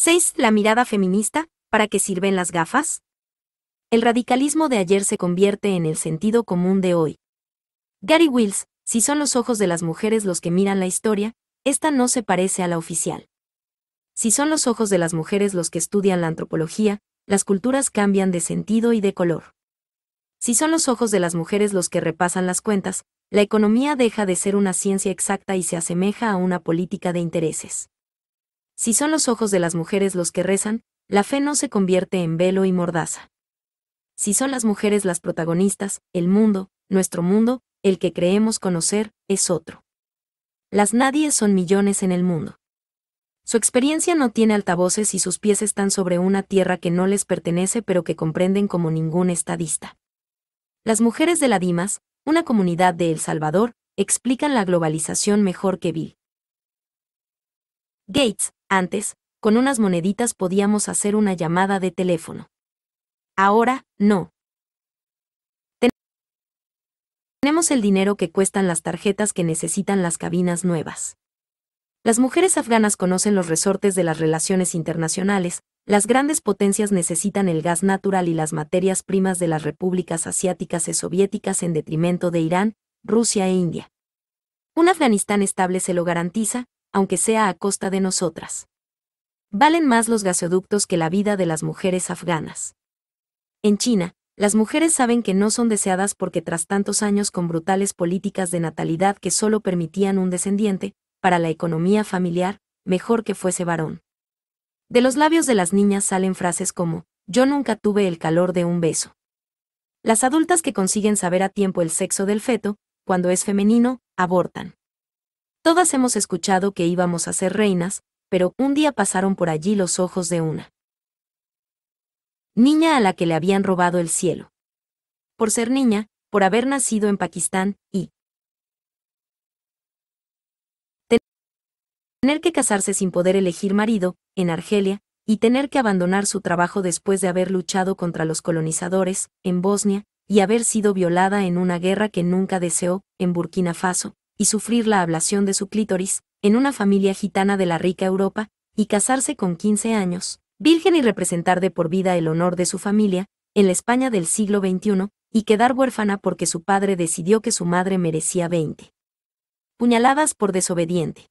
6. La mirada feminista, ¿para qué sirven las gafas? El radicalismo de ayer se convierte en el sentido común de hoy. Gary Wills, si son los ojos de las mujeres los que miran la historia, esta no se parece a la oficial. Si son los ojos de las mujeres los que estudian la antropología, las culturas cambian de sentido y de color. Si son los ojos de las mujeres los que repasan las cuentas, la economía deja de ser una ciencia exacta y se asemeja a una política de intereses. Si son los ojos de las mujeres los que rezan, la fe no se convierte en velo y mordaza. Si son las mujeres las protagonistas, el mundo, nuestro mundo, el que creemos conocer, es otro. Las nadies son millones en el mundo. Su experiencia no tiene altavoces y sus pies están sobre una tierra que no les pertenece pero que comprenden como ningún estadista. Las mujeres de la Dimas, una comunidad de El Salvador, explican la globalización mejor que Bill. Gates, antes, con unas moneditas podíamos hacer una llamada de teléfono. Ahora, no. Tenemos el dinero que cuestan las tarjetas que necesitan las cabinas nuevas. Las mujeres afganas conocen los resortes de las relaciones internacionales, las grandes potencias necesitan el gas natural y las materias primas de las repúblicas asiáticas y soviéticas en detrimento de Irán, Rusia e India. Un Afganistán estable se lo garantiza, aunque sea a costa de nosotras. Valen más los gasoductos que la vida de las mujeres afganas. En China, las mujeres saben que no son deseadas porque tras tantos años con brutales políticas de natalidad que solo permitían un descendiente, para la economía familiar, mejor que fuese varón. De los labios de las niñas salen frases como, yo nunca tuve el calor de un beso. Las adultas que consiguen saber a tiempo el sexo del feto, cuando es femenino, abortan. Todas hemos escuchado que íbamos a ser reinas, pero un día pasaron por allí los ojos de una niña a la que le habían robado el cielo. Por ser niña, por haber nacido en Pakistán, y tener que casarse sin poder elegir marido, en Argelia, y tener que abandonar su trabajo después de haber luchado contra los colonizadores, en Bosnia, y haber sido violada en una guerra que nunca deseó, en Burkina Faso, y sufrir la ablación de su clítoris, en una familia gitana de la rica Europa, y casarse con 15 años, virgen y representar de por vida el honor de su familia, en la España del siglo XXI, y quedar huérfana porque su padre decidió que su madre merecía 20. Puñaladas por desobediente.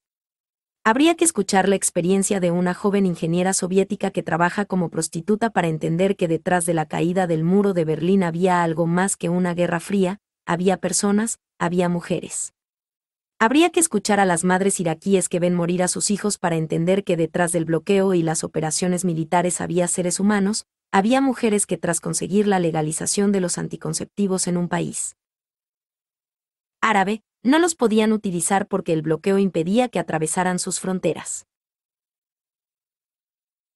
Habría que escuchar la experiencia de una joven ingeniera soviética que trabaja como prostituta para entender que detrás de la caída del muro de Berlín había algo más que una guerra fría, había personas, había mujeres. Habría que escuchar a las madres iraquíes que ven morir a sus hijos para entender que detrás del bloqueo y las operaciones militares había seres humanos, había mujeres que tras conseguir la legalización de los anticonceptivos en un país árabe, no los podían utilizar porque el bloqueo impedía que atravesaran sus fronteras.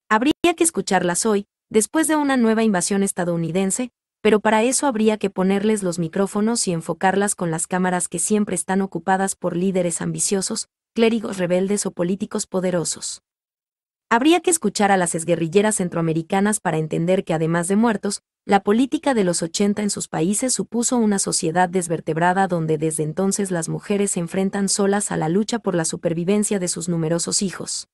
Habría que escucharlas hoy, después de una nueva invasión estadounidense, pero para eso habría que ponerles los micrófonos y enfocarlas con las cámaras que siempre están ocupadas por líderes ambiciosos, clérigos rebeldes o políticos poderosos. Habría que escuchar a las exguerrilleras centroamericanas para entender que además de muertos, la política de los 80 en sus países supuso una sociedad desvertebrada donde desde entonces las mujeres se enfrentan solas a la lucha por la supervivencia de sus numerosos hijos.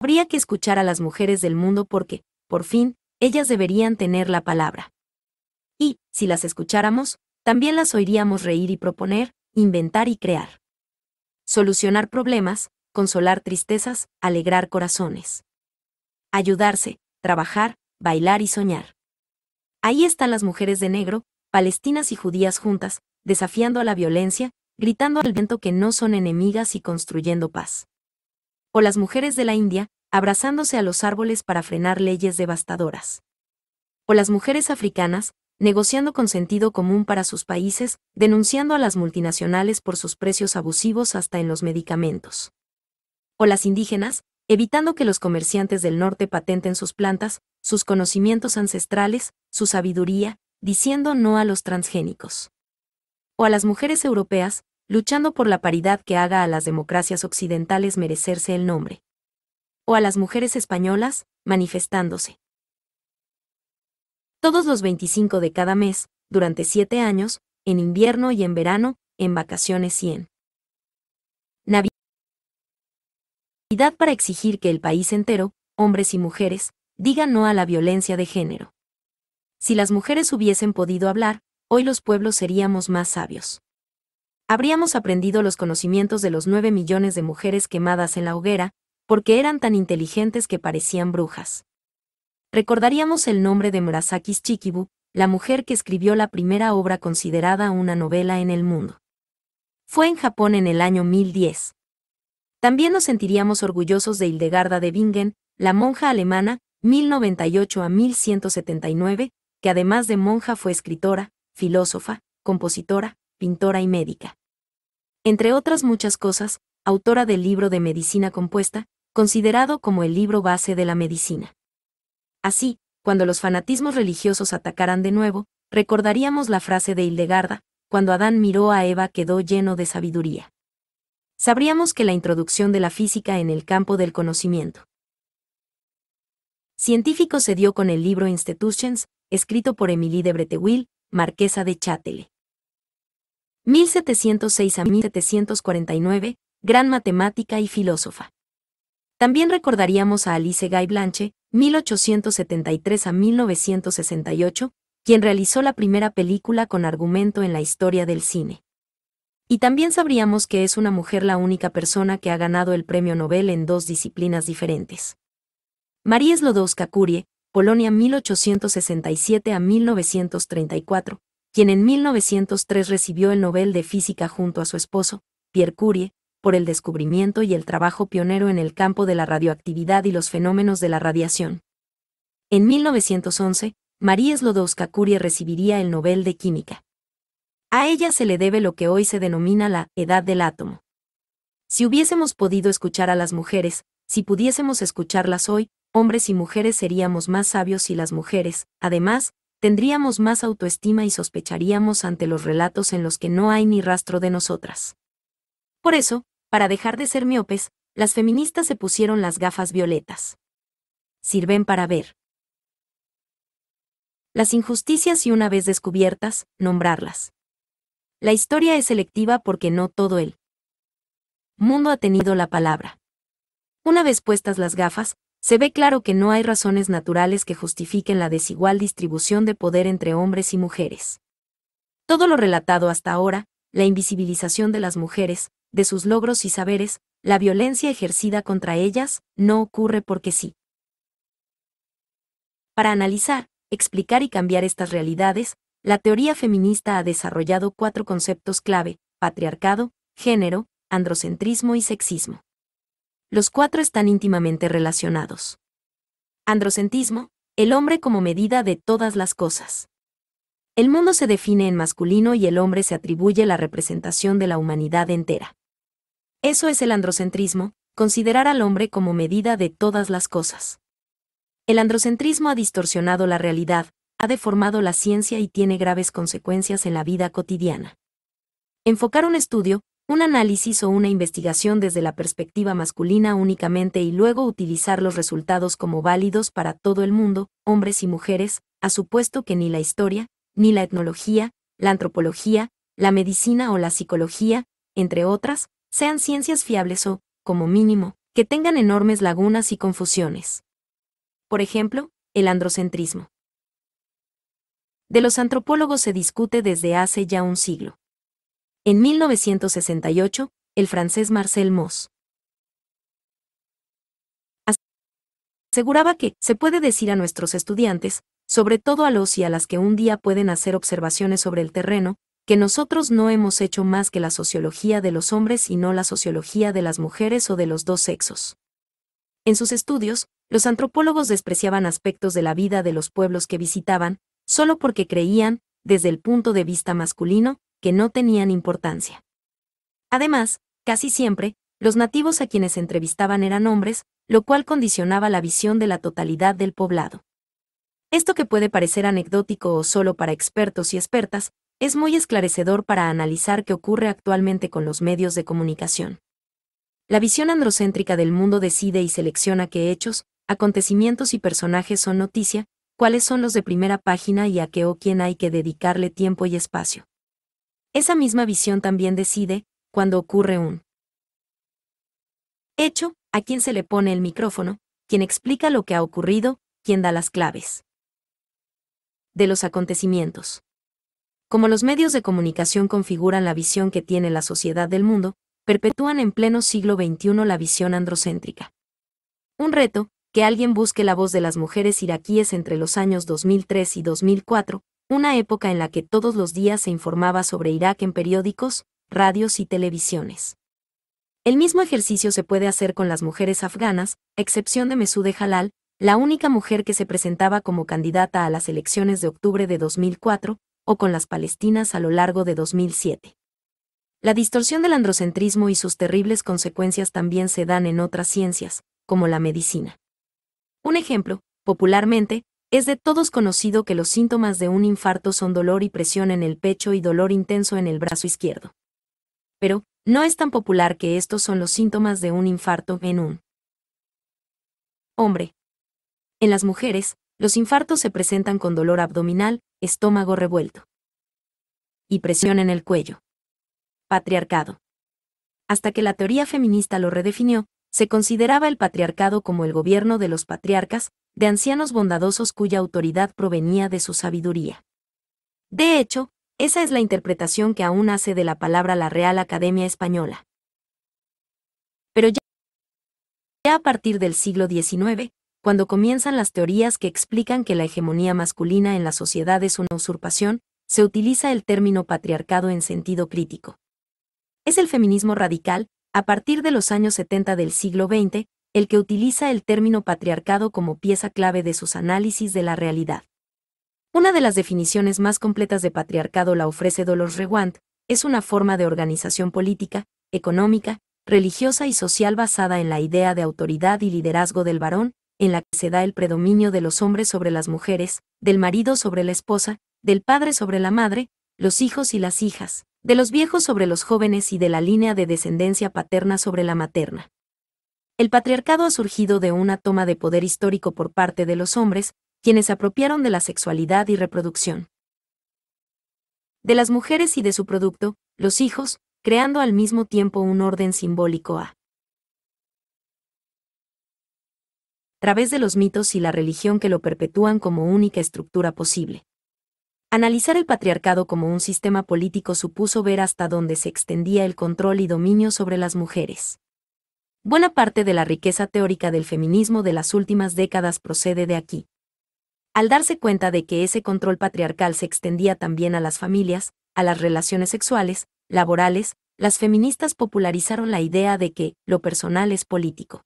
Habría que escuchar a las mujeres del mundo porque, por fin, ellas deberían tener la palabra. Y, si las escucháramos, también las oiríamos reír y proponer, inventar y crear. Solucionar problemas, consolar tristezas, alegrar corazones. Ayudarse, trabajar, bailar y soñar. Ahí están las mujeres de negro, palestinas y judías juntas, desafiando a la violencia, gritando al viento que no son enemigas y construyendo paz. O las mujeres de la India, abrazándose a los árboles para frenar leyes devastadoras. O las mujeres africanas, negociando con sentido común para sus países, denunciando a las multinacionales por sus precios abusivos hasta en los medicamentos. O las indígenas, evitando que los comerciantes del norte patenten sus plantas, sus conocimientos ancestrales, su sabiduría, diciendo no a los transgénicos. O a las mujeres europeas, luchando por la paridad que haga a las democracias occidentales merecerse el nombre o a las mujeres españolas, manifestándose. Todos los 25 de cada mes, durante siete años, en invierno y en verano, en vacaciones y en Navidad para exigir que el país entero, hombres y mujeres, diga no a la violencia de género. Si las mujeres hubiesen podido hablar, hoy los pueblos seríamos más sabios. Habríamos aprendido los conocimientos de los nueve millones de mujeres quemadas en la hoguera, porque eran tan inteligentes que parecían brujas. Recordaríamos el nombre de Murasaki Chikibu, la mujer que escribió la primera obra considerada una novela en el mundo. Fue en Japón en el año 1010. También nos sentiríamos orgullosos de Hildegarda de Bingen, la monja alemana, 1098 a 1179, que además de monja fue escritora, filósofa, compositora, pintora y médica. Entre otras muchas cosas, autora del libro de medicina compuesta, considerado como el libro base de la medicina. Así, cuando los fanatismos religiosos atacaran de nuevo, recordaríamos la frase de Hildegarda, cuando Adán miró a Eva quedó lleno de sabiduría. Sabríamos que la introducción de la física en el campo del conocimiento científico se dio con el libro Institutions, escrito por Émilie de Breteuil, marquesa de Châtelet. 1706 a 1749, gran matemática y filósofa. También recordaríamos a Alice Guy Blanche, 1873 a 1968, quien realizó la primera película con argumento en la historia del cine. Y también sabríamos que es una mujer la única persona que ha ganado el premio Nobel en dos disciplinas diferentes. María Slodowska Curie, Polonia 1867 a 1934, quien en 1903 recibió el Nobel de Física junto a su esposo, Pierre Curie, por el descubrimiento y el trabajo pionero en el campo de la radioactividad y los fenómenos de la radiación. En 1911, María Slodowska Curie recibiría el Nobel de Química. A ella se le debe lo que hoy se denomina la edad del átomo. Si hubiésemos podido escuchar a las mujeres, si pudiésemos escucharlas hoy, hombres y mujeres seríamos más sabios y las mujeres, además, tendríamos más autoestima y sospecharíamos ante los relatos en los que no hay ni rastro de nosotras. Por eso, para dejar de ser miopes, las feministas se pusieron las gafas violetas. Sirven para ver. Las injusticias y una vez descubiertas, nombrarlas. La historia es selectiva porque no todo el mundo ha tenido la palabra. Una vez puestas las gafas, se ve claro que no hay razones naturales que justifiquen la desigual distribución de poder entre hombres y mujeres. Todo lo relatado hasta ahora, la invisibilización de las mujeres, de sus logros y saberes, la violencia ejercida contra ellas no ocurre porque sí. Para analizar, explicar y cambiar estas realidades, la teoría feminista ha desarrollado cuatro conceptos clave, patriarcado, género, androcentrismo y sexismo. Los cuatro están íntimamente relacionados. Androcentrismo, el hombre como medida de todas las cosas. El mundo se define en masculino y el hombre se atribuye la representación de la humanidad entera. Eso es el androcentrismo, considerar al hombre como medida de todas las cosas. El androcentrismo ha distorsionado la realidad, ha deformado la ciencia y tiene graves consecuencias en la vida cotidiana. Enfocar un estudio, un análisis o una investigación desde la perspectiva masculina únicamente y luego utilizar los resultados como válidos para todo el mundo, hombres y mujeres, ha supuesto que ni la historia, ni la etnología, la antropología, la medicina o la psicología, entre otras, sean ciencias fiables o, como mínimo, que tengan enormes lagunas y confusiones. Por ejemplo, el androcentrismo. De los antropólogos se discute desde hace ya un siglo. En 1968, el francés Marcel Mauss aseguraba que se puede decir a nuestros estudiantes, sobre todo a los y a las que un día pueden hacer observaciones sobre el terreno, que nosotros no hemos hecho más que la sociología de los hombres y no la sociología de las mujeres o de los dos sexos. En sus estudios, los antropólogos despreciaban aspectos de la vida de los pueblos que visitaban, solo porque creían, desde el punto de vista masculino, que no tenían importancia. Además, casi siempre, los nativos a quienes entrevistaban eran hombres, lo cual condicionaba la visión de la totalidad del poblado. Esto que puede parecer anecdótico o solo para expertos y expertas, es muy esclarecedor para analizar qué ocurre actualmente con los medios de comunicación. La visión androcéntrica del mundo decide y selecciona qué hechos, acontecimientos y personajes son noticia, cuáles son los de primera página y a qué o quién hay que dedicarle tiempo y espacio. Esa misma visión también decide, cuando ocurre un hecho, a quién se le pone el micrófono, quién explica lo que ha ocurrido, quién da las claves de los acontecimientos como los medios de comunicación configuran la visión que tiene la sociedad del mundo, perpetúan en pleno siglo XXI la visión androcéntrica. Un reto, que alguien busque la voz de las mujeres iraquíes entre los años 2003 y 2004, una época en la que todos los días se informaba sobre Irak en periódicos, radios y televisiones. El mismo ejercicio se puede hacer con las mujeres afganas, excepción de Mesude Halal, la única mujer que se presentaba como candidata a las elecciones de octubre de 2004, con las palestinas a lo largo de 2007. La distorsión del androcentrismo y sus terribles consecuencias también se dan en otras ciencias, como la medicina. Un ejemplo, popularmente, es de todos conocido que los síntomas de un infarto son dolor y presión en el pecho y dolor intenso en el brazo izquierdo. Pero, no es tan popular que estos son los síntomas de un infarto en un hombre. En las mujeres, los infartos se presentan con dolor abdominal, estómago revuelto y presión en el cuello. Patriarcado. Hasta que la teoría feminista lo redefinió, se consideraba el patriarcado como el gobierno de los patriarcas, de ancianos bondadosos cuya autoridad provenía de su sabiduría. De hecho, esa es la interpretación que aún hace de la palabra la Real Academia Española. Pero ya, ya a partir del siglo XIX, cuando comienzan las teorías que explican que la hegemonía masculina en la sociedad es una usurpación, se utiliza el término patriarcado en sentido crítico. Es el feminismo radical, a partir de los años 70 del siglo XX, el que utiliza el término patriarcado como pieza clave de sus análisis de la realidad. Una de las definiciones más completas de patriarcado la ofrece Dolores Reguant: es una forma de organización política, económica, religiosa y social basada en la idea de autoridad y liderazgo del varón, en la que se da el predominio de los hombres sobre las mujeres, del marido sobre la esposa, del padre sobre la madre, los hijos y las hijas, de los viejos sobre los jóvenes y de la línea de descendencia paterna sobre la materna. El patriarcado ha surgido de una toma de poder histórico por parte de los hombres, quienes apropiaron de la sexualidad y reproducción. De las mujeres y de su producto, los hijos, creando al mismo tiempo un orden simbólico a través de los mitos y la religión que lo perpetúan como única estructura posible. Analizar el patriarcado como un sistema político supuso ver hasta dónde se extendía el control y dominio sobre las mujeres. Buena parte de la riqueza teórica del feminismo de las últimas décadas procede de aquí. Al darse cuenta de que ese control patriarcal se extendía también a las familias, a las relaciones sexuales, laborales, las feministas popularizaron la idea de que lo personal es político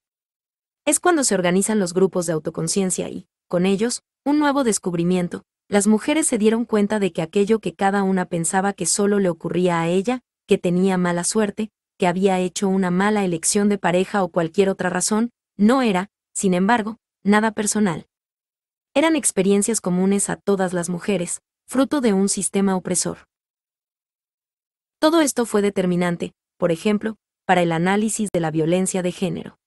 es cuando se organizan los grupos de autoconciencia y, con ellos, un nuevo descubrimiento, las mujeres se dieron cuenta de que aquello que cada una pensaba que solo le ocurría a ella, que tenía mala suerte, que había hecho una mala elección de pareja o cualquier otra razón, no era, sin embargo, nada personal. Eran experiencias comunes a todas las mujeres, fruto de un sistema opresor. Todo esto fue determinante, por ejemplo, para el análisis de la violencia de género.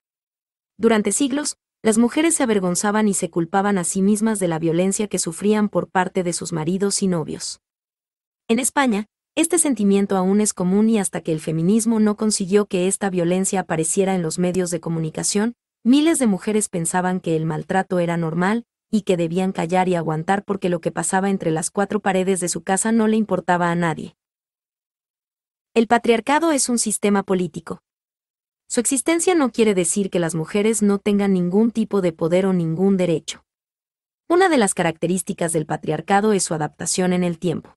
Durante siglos, las mujeres se avergonzaban y se culpaban a sí mismas de la violencia que sufrían por parte de sus maridos y novios. En España, este sentimiento aún es común y hasta que el feminismo no consiguió que esta violencia apareciera en los medios de comunicación, miles de mujeres pensaban que el maltrato era normal y que debían callar y aguantar porque lo que pasaba entre las cuatro paredes de su casa no le importaba a nadie. El patriarcado es un sistema político, su existencia no quiere decir que las mujeres no tengan ningún tipo de poder o ningún derecho. Una de las características del patriarcado es su adaptación en el tiempo.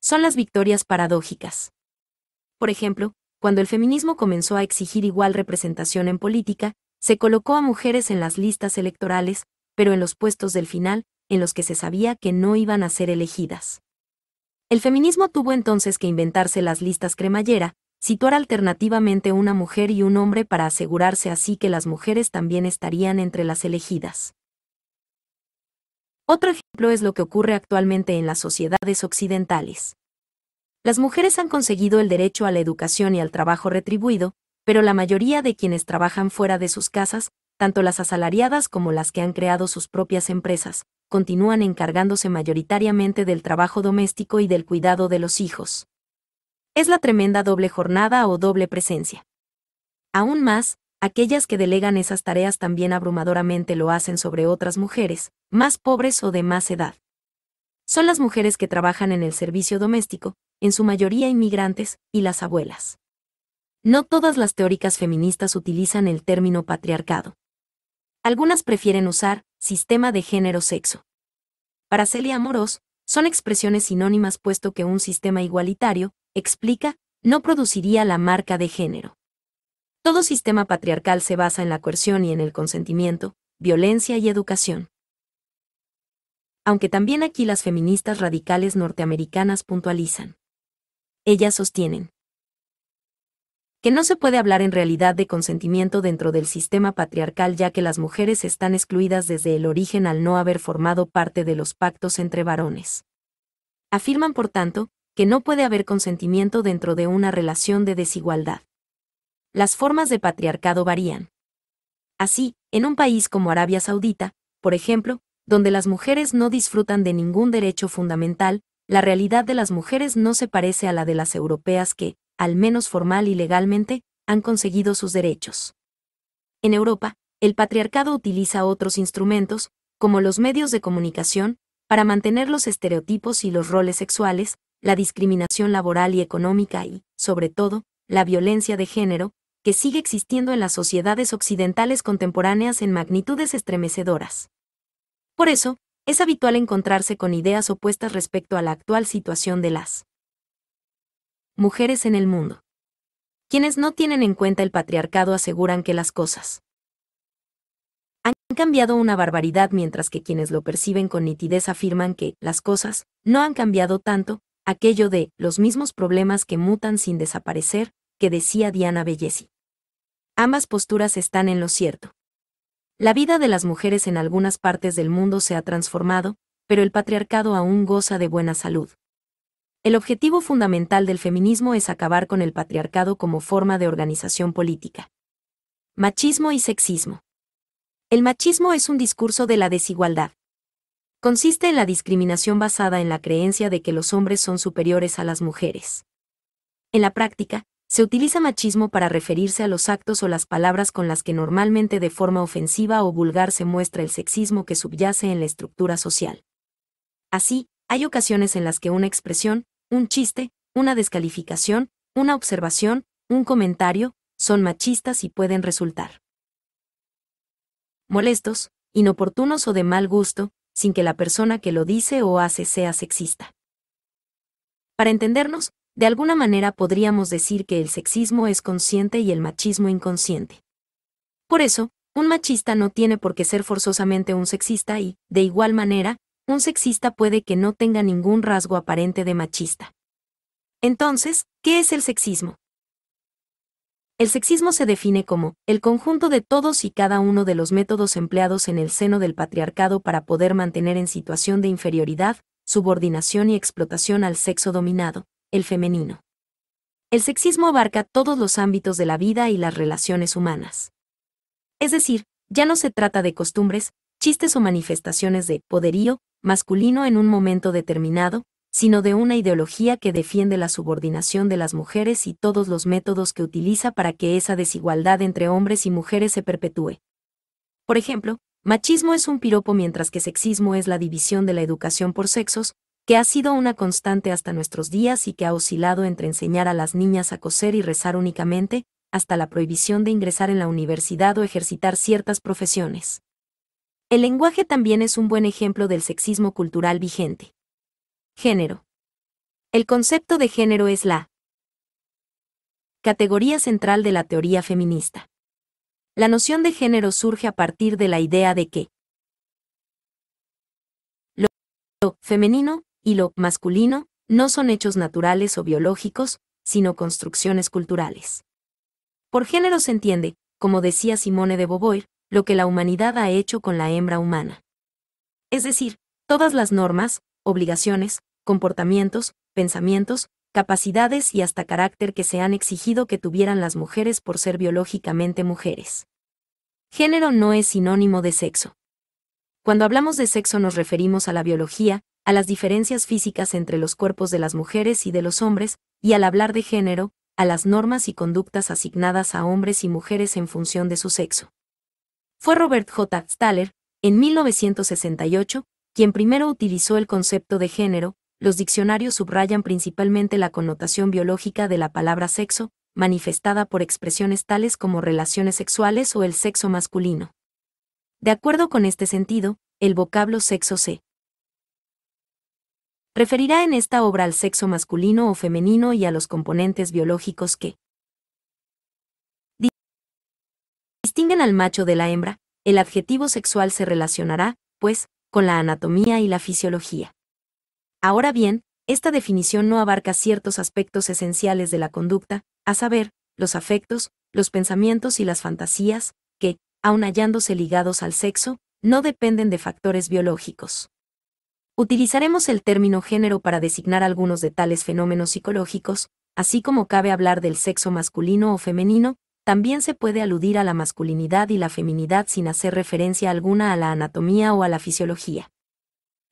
Son las victorias paradójicas. Por ejemplo, cuando el feminismo comenzó a exigir igual representación en política, se colocó a mujeres en las listas electorales, pero en los puestos del final, en los que se sabía que no iban a ser elegidas. El feminismo tuvo entonces que inventarse las listas cremallera, situar alternativamente una mujer y un hombre para asegurarse así que las mujeres también estarían entre las elegidas. Otro ejemplo es lo que ocurre actualmente en las sociedades occidentales. Las mujeres han conseguido el derecho a la educación y al trabajo retribuido, pero la mayoría de quienes trabajan fuera de sus casas, tanto las asalariadas como las que han creado sus propias empresas, continúan encargándose mayoritariamente del trabajo doméstico y del cuidado de los hijos es la tremenda doble jornada o doble presencia. Aún más, aquellas que delegan esas tareas también abrumadoramente lo hacen sobre otras mujeres, más pobres o de más edad. Son las mujeres que trabajan en el servicio doméstico, en su mayoría inmigrantes, y las abuelas. No todas las teóricas feministas utilizan el término patriarcado. Algunas prefieren usar sistema de género-sexo. Para Celia Moros son expresiones sinónimas puesto que un sistema igualitario explica, no produciría la marca de género. Todo sistema patriarcal se basa en la coerción y en el consentimiento, violencia y educación. Aunque también aquí las feministas radicales norteamericanas puntualizan. Ellas sostienen que no se puede hablar en realidad de consentimiento dentro del sistema patriarcal ya que las mujeres están excluidas desde el origen al no haber formado parte de los pactos entre varones. Afirman, por tanto, que no puede haber consentimiento dentro de una relación de desigualdad. Las formas de patriarcado varían. Así, en un país como Arabia Saudita, por ejemplo, donde las mujeres no disfrutan de ningún derecho fundamental, la realidad de las mujeres no se parece a la de las europeas que, al menos formal y legalmente, han conseguido sus derechos. En Europa, el patriarcado utiliza otros instrumentos, como los medios de comunicación, para mantener los estereotipos y los roles sexuales, la discriminación laboral y económica y, sobre todo, la violencia de género, que sigue existiendo en las sociedades occidentales contemporáneas en magnitudes estremecedoras. Por eso, es habitual encontrarse con ideas opuestas respecto a la actual situación de las mujeres en el mundo. Quienes no tienen en cuenta el patriarcado aseguran que las cosas han cambiado una barbaridad mientras que quienes lo perciben con nitidez afirman que las cosas no han cambiado tanto, aquello de los mismos problemas que mutan sin desaparecer, que decía Diana Bellesi. Ambas posturas están en lo cierto. La vida de las mujeres en algunas partes del mundo se ha transformado, pero el patriarcado aún goza de buena salud. El objetivo fundamental del feminismo es acabar con el patriarcado como forma de organización política. Machismo y sexismo. El machismo es un discurso de la desigualdad consiste en la discriminación basada en la creencia de que los hombres son superiores a las mujeres. En la práctica, se utiliza machismo para referirse a los actos o las palabras con las que normalmente de forma ofensiva o vulgar se muestra el sexismo que subyace en la estructura social. Así, hay ocasiones en las que una expresión, un chiste, una descalificación, una observación, un comentario, son machistas y pueden resultar molestos, inoportunos o de mal gusto, sin que la persona que lo dice o hace sea sexista. Para entendernos, de alguna manera podríamos decir que el sexismo es consciente y el machismo inconsciente. Por eso, un machista no tiene por qué ser forzosamente un sexista y, de igual manera, un sexista puede que no tenga ningún rasgo aparente de machista. Entonces, ¿qué es el sexismo? El sexismo se define como el conjunto de todos y cada uno de los métodos empleados en el seno del patriarcado para poder mantener en situación de inferioridad, subordinación y explotación al sexo dominado, el femenino. El sexismo abarca todos los ámbitos de la vida y las relaciones humanas. Es decir, ya no se trata de costumbres, chistes o manifestaciones de poderío masculino en un momento determinado, sino de una ideología que defiende la subordinación de las mujeres y todos los métodos que utiliza para que esa desigualdad entre hombres y mujeres se perpetúe. Por ejemplo, machismo es un piropo mientras que sexismo es la división de la educación por sexos, que ha sido una constante hasta nuestros días y que ha oscilado entre enseñar a las niñas a coser y rezar únicamente, hasta la prohibición de ingresar en la universidad o ejercitar ciertas profesiones. El lenguaje también es un buen ejemplo del sexismo cultural vigente. Género. El concepto de género es la categoría central de la teoría feminista. La noción de género surge a partir de la idea de que lo femenino y lo masculino no son hechos naturales o biológicos, sino construcciones culturales. Por género se entiende, como decía Simone de Beauvoir, lo que la humanidad ha hecho con la hembra humana. Es decir, todas las normas, obligaciones, comportamientos, pensamientos, capacidades y hasta carácter que se han exigido que tuvieran las mujeres por ser biológicamente mujeres. Género no es sinónimo de sexo. Cuando hablamos de sexo nos referimos a la biología, a las diferencias físicas entre los cuerpos de las mujeres y de los hombres, y al hablar de género, a las normas y conductas asignadas a hombres y mujeres en función de su sexo. Fue Robert J. Staller, en 1968, quien primero utilizó el concepto de género, los diccionarios subrayan principalmente la connotación biológica de la palabra sexo, manifestada por expresiones tales como relaciones sexuales o el sexo masculino. De acuerdo con este sentido, el vocablo sexo se referirá en esta obra al sexo masculino o femenino y a los componentes biológicos que distinguen al macho de la hembra, el adjetivo sexual se relacionará, pues, con la anatomía y la fisiología. Ahora bien, esta definición no abarca ciertos aspectos esenciales de la conducta, a saber, los afectos, los pensamientos y las fantasías, que, aun hallándose ligados al sexo, no dependen de factores biológicos. Utilizaremos el término género para designar algunos de tales fenómenos psicológicos, así como cabe hablar del sexo masculino o femenino, también se puede aludir a la masculinidad y la feminidad sin hacer referencia alguna a la anatomía o a la fisiología.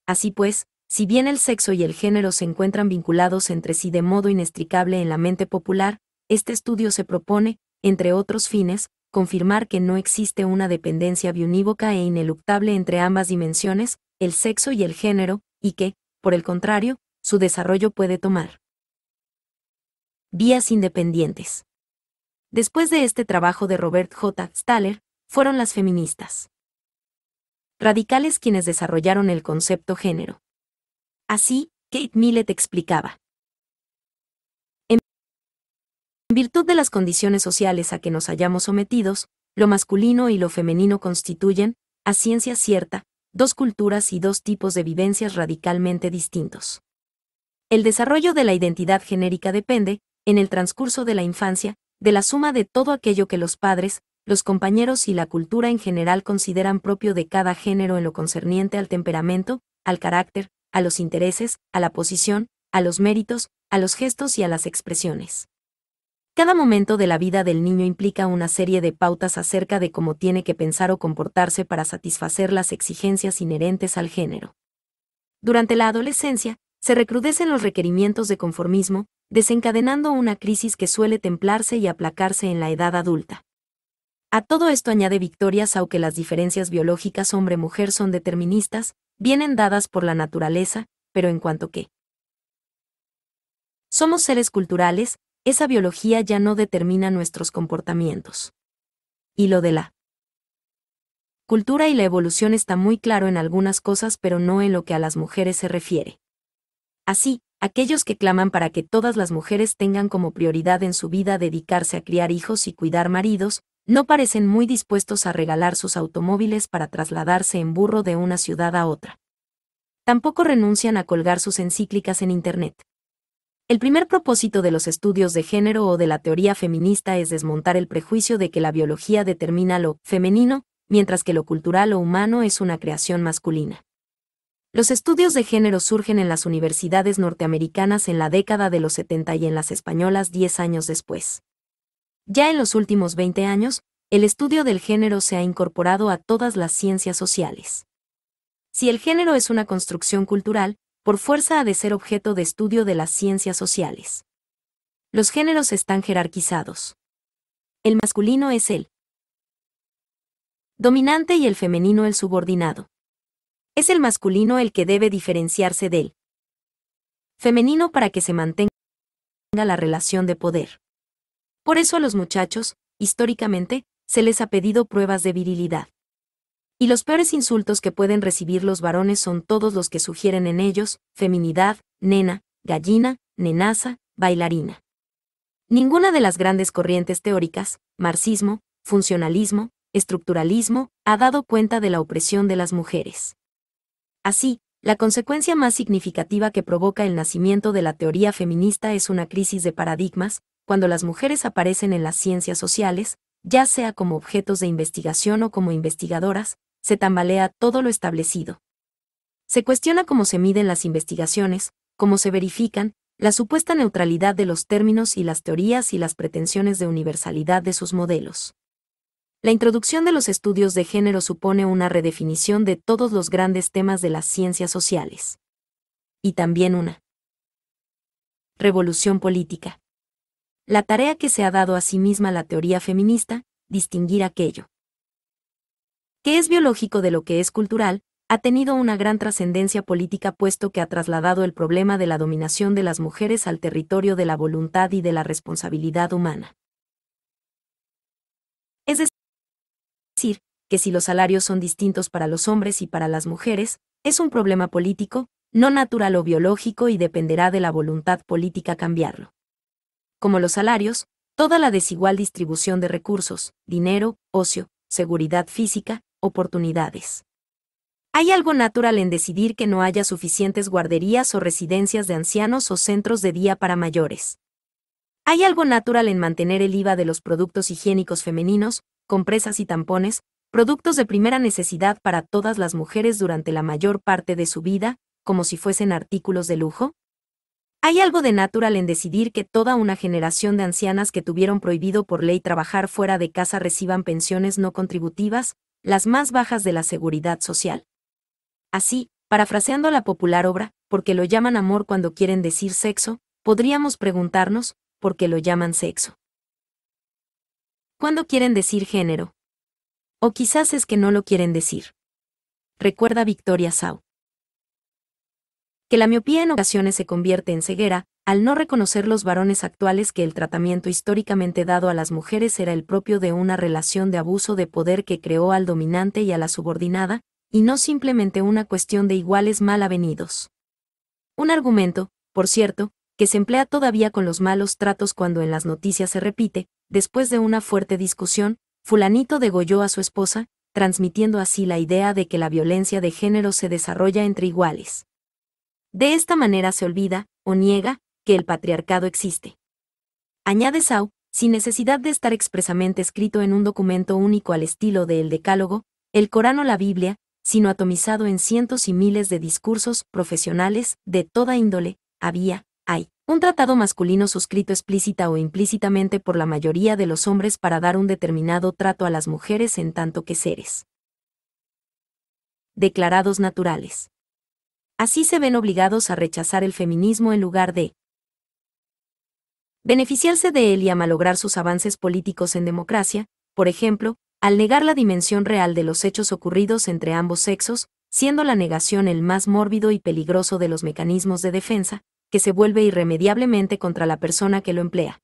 Así pues, si bien el sexo y el género se encuentran vinculados entre sí de modo inextricable en la mente popular, este estudio se propone, entre otros fines, confirmar que no existe una dependencia biunívoca e ineluctable entre ambas dimensiones, el sexo y el género, y que, por el contrario, su desarrollo puede tomar vías independientes. Después de este trabajo de Robert J. Staller, fueron las feministas radicales quienes desarrollaron el concepto género. Así, Kate Millett explicaba. En virtud de las condiciones sociales a que nos hayamos sometidos, lo masculino y lo femenino constituyen, a ciencia cierta, dos culturas y dos tipos de vivencias radicalmente distintos. El desarrollo de la identidad genérica depende, en el transcurso de la infancia, de la suma de todo aquello que los padres, los compañeros y la cultura en general consideran propio de cada género en lo concerniente al temperamento, al carácter, a los intereses, a la posición, a los méritos, a los gestos y a las expresiones. Cada momento de la vida del niño implica una serie de pautas acerca de cómo tiene que pensar o comportarse para satisfacer las exigencias inherentes al género. Durante la adolescencia, se recrudecen los requerimientos de conformismo, desencadenando una crisis que suele templarse y aplacarse en la edad adulta. A todo esto añade Victorias, aunque las diferencias biológicas hombre-mujer son deterministas, vienen dadas por la naturaleza, pero en cuanto que somos seres culturales, esa biología ya no determina nuestros comportamientos. Y lo de la cultura y la evolución está muy claro en algunas cosas, pero no en lo que a las mujeres se refiere. Así, aquellos que claman para que todas las mujeres tengan como prioridad en su vida dedicarse a criar hijos y cuidar maridos, no parecen muy dispuestos a regalar sus automóviles para trasladarse en burro de una ciudad a otra. Tampoco renuncian a colgar sus encíclicas en Internet. El primer propósito de los estudios de género o de la teoría feminista es desmontar el prejuicio de que la biología determina lo femenino, mientras que lo cultural o humano es una creación masculina. Los estudios de género surgen en las universidades norteamericanas en la década de los 70 y en las españolas 10 años después. Ya en los últimos 20 años, el estudio del género se ha incorporado a todas las ciencias sociales. Si el género es una construcción cultural, por fuerza ha de ser objeto de estudio de las ciencias sociales. Los géneros están jerarquizados. El masculino es el dominante y el femenino el subordinado. Es el masculino el que debe diferenciarse del femenino para que se mantenga la relación de poder. Por eso a los muchachos, históricamente, se les ha pedido pruebas de virilidad. Y los peores insultos que pueden recibir los varones son todos los que sugieren en ellos, feminidad, nena, gallina, nenaza, bailarina. Ninguna de las grandes corrientes teóricas, marxismo, funcionalismo, estructuralismo, ha dado cuenta de la opresión de las mujeres. Así, la consecuencia más significativa que provoca el nacimiento de la teoría feminista es una crisis de paradigmas, cuando las mujeres aparecen en las ciencias sociales, ya sea como objetos de investigación o como investigadoras, se tambalea todo lo establecido. Se cuestiona cómo se miden las investigaciones, cómo se verifican, la supuesta neutralidad de los términos y las teorías y las pretensiones de universalidad de sus modelos. La introducción de los estudios de género supone una redefinición de todos los grandes temas de las ciencias sociales. Y también una revolución política. La tarea que se ha dado a sí misma la teoría feminista, distinguir aquello que es biológico de lo que es cultural, ha tenido una gran trascendencia política puesto que ha trasladado el problema de la dominación de las mujeres al territorio de la voluntad y de la responsabilidad humana. Es decir, que si los salarios son distintos para los hombres y para las mujeres, es un problema político, no natural o biológico y dependerá de la voluntad política cambiarlo como los salarios, toda la desigual distribución de recursos, dinero, ocio, seguridad física, oportunidades. Hay algo natural en decidir que no haya suficientes guarderías o residencias de ancianos o centros de día para mayores. Hay algo natural en mantener el IVA de los productos higiénicos femeninos, compresas y tampones, productos de primera necesidad para todas las mujeres durante la mayor parte de su vida, como si fuesen artículos de lujo? Hay algo de natural en decidir que toda una generación de ancianas que tuvieron prohibido por ley trabajar fuera de casa reciban pensiones no contributivas, las más bajas de la seguridad social. Así, parafraseando la popular obra, porque lo llaman amor cuando quieren decir sexo, podríamos preguntarnos, ¿por qué lo llaman sexo? ¿Cuándo quieren decir género? O quizás es que no lo quieren decir. Recuerda Victoria Sau que la miopía en ocasiones se convierte en ceguera, al no reconocer los varones actuales que el tratamiento históricamente dado a las mujeres era el propio de una relación de abuso de poder que creó al dominante y a la subordinada, y no simplemente una cuestión de iguales mal avenidos. Un argumento, por cierto, que se emplea todavía con los malos tratos cuando en las noticias se repite, después de una fuerte discusión, fulanito degolló a su esposa, transmitiendo así la idea de que la violencia de género se desarrolla entre iguales. De esta manera se olvida, o niega, que el patriarcado existe. Añade Sau, sin necesidad de estar expresamente escrito en un documento único al estilo del Decálogo, el Corán o la Biblia, sino atomizado en cientos y miles de discursos profesionales de toda índole, había, hay, un tratado masculino suscrito explícita o implícitamente por la mayoría de los hombres para dar un determinado trato a las mujeres en tanto que seres declarados naturales. Así se ven obligados a rechazar el feminismo en lugar de beneficiarse de él y a malograr sus avances políticos en democracia, por ejemplo, al negar la dimensión real de los hechos ocurridos entre ambos sexos, siendo la negación el más mórbido y peligroso de los mecanismos de defensa, que se vuelve irremediablemente contra la persona que lo emplea.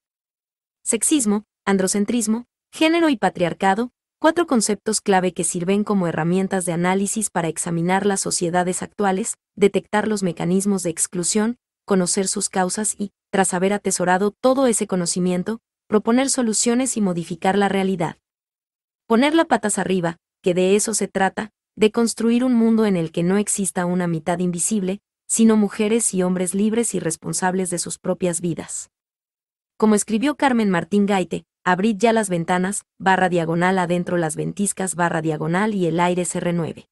Sexismo, androcentrismo, género y patriarcado, cuatro conceptos clave que sirven como herramientas de análisis para examinar las sociedades actuales, detectar los mecanismos de exclusión, conocer sus causas y, tras haber atesorado todo ese conocimiento, proponer soluciones y modificar la realidad. Poner la patas arriba, que de eso se trata, de construir un mundo en el que no exista una mitad invisible, sino mujeres y hombres libres y responsables de sus propias vidas. Como escribió Carmen Martín Gaite, Abrid ya las ventanas, barra diagonal adentro las ventiscas barra diagonal y el aire se renueve.